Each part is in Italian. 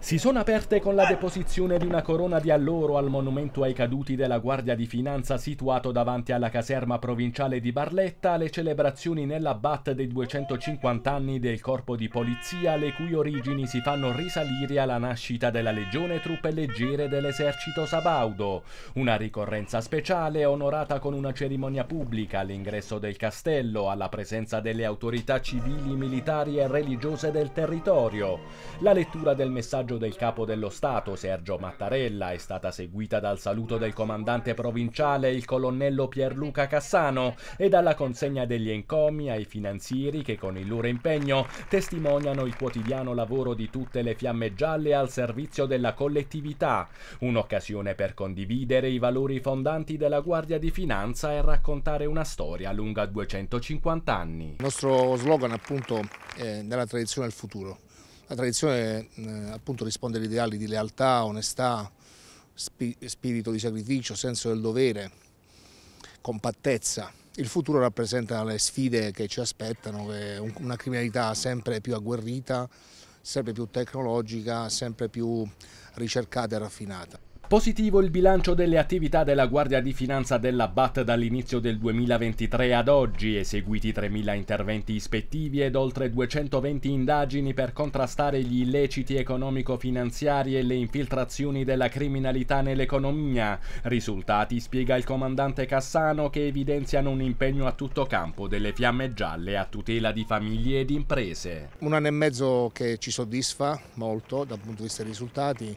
si sono aperte con la deposizione di una corona di alloro al monumento ai caduti della Guardia di Finanza situato davanti alla caserma provinciale di Barletta le celebrazioni nella BAT dei 250 anni del corpo di polizia le cui origini si fanno risalire alla nascita della Legione Truppe Leggere dell'esercito Sabaudo, una ricorrenza speciale onorata con una cerimonia pubblica all'ingresso del castello alla presenza delle autorità civili, militari e religiose del territorio. La lettura del messaggio messaggio del capo dello Stato, Sergio Mattarella, è stata seguita dal saluto del comandante provinciale, il colonnello Pierluca Cassano, e dalla consegna degli encomi ai finanzieri che con il loro impegno testimoniano il quotidiano lavoro di tutte le fiamme gialle al servizio della collettività, un'occasione per condividere i valori fondanti della Guardia di Finanza e raccontare una storia lunga 250 anni. Il nostro slogan appunto è nella tradizione del futuro, la tradizione eh, appunto risponde agli ideali di lealtà, onestà, spi spirito di sacrificio, senso del dovere, compattezza. Il futuro rappresenta le sfide che ci aspettano, una criminalità sempre più agguerrita, sempre più tecnologica, sempre più ricercata e raffinata. Positivo il bilancio delle attività della Guardia di Finanza della BAT dall'inizio del 2023 ad oggi, eseguiti 3.000 interventi ispettivi ed oltre 220 indagini per contrastare gli illeciti economico-finanziari e le infiltrazioni della criminalità nell'economia. Risultati, spiega il comandante Cassano, che evidenziano un impegno a tutto campo delle fiamme gialle a tutela di famiglie ed imprese. Un anno e mezzo che ci soddisfa molto dal punto di vista dei risultati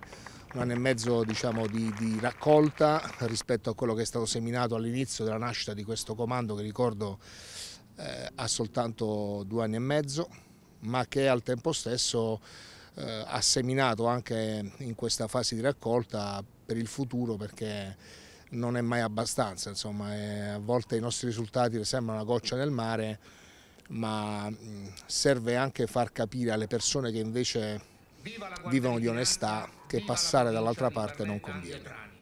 un anno e mezzo diciamo, di, di, raccolta rispetto a quello che è stato seminato all'inizio della nascita di questo comando che ricordo eh, ha soltanto due anni e mezzo ma che al tempo stesso eh, ha seminato anche in questa fase di raccolta per il futuro perché non è mai abbastanza, insomma, è, a volte i nostri risultati sembrano una goccia nel mare ma serve anche far capire alle persone che invece vivono di onestà che passare dall'altra parte non conviene.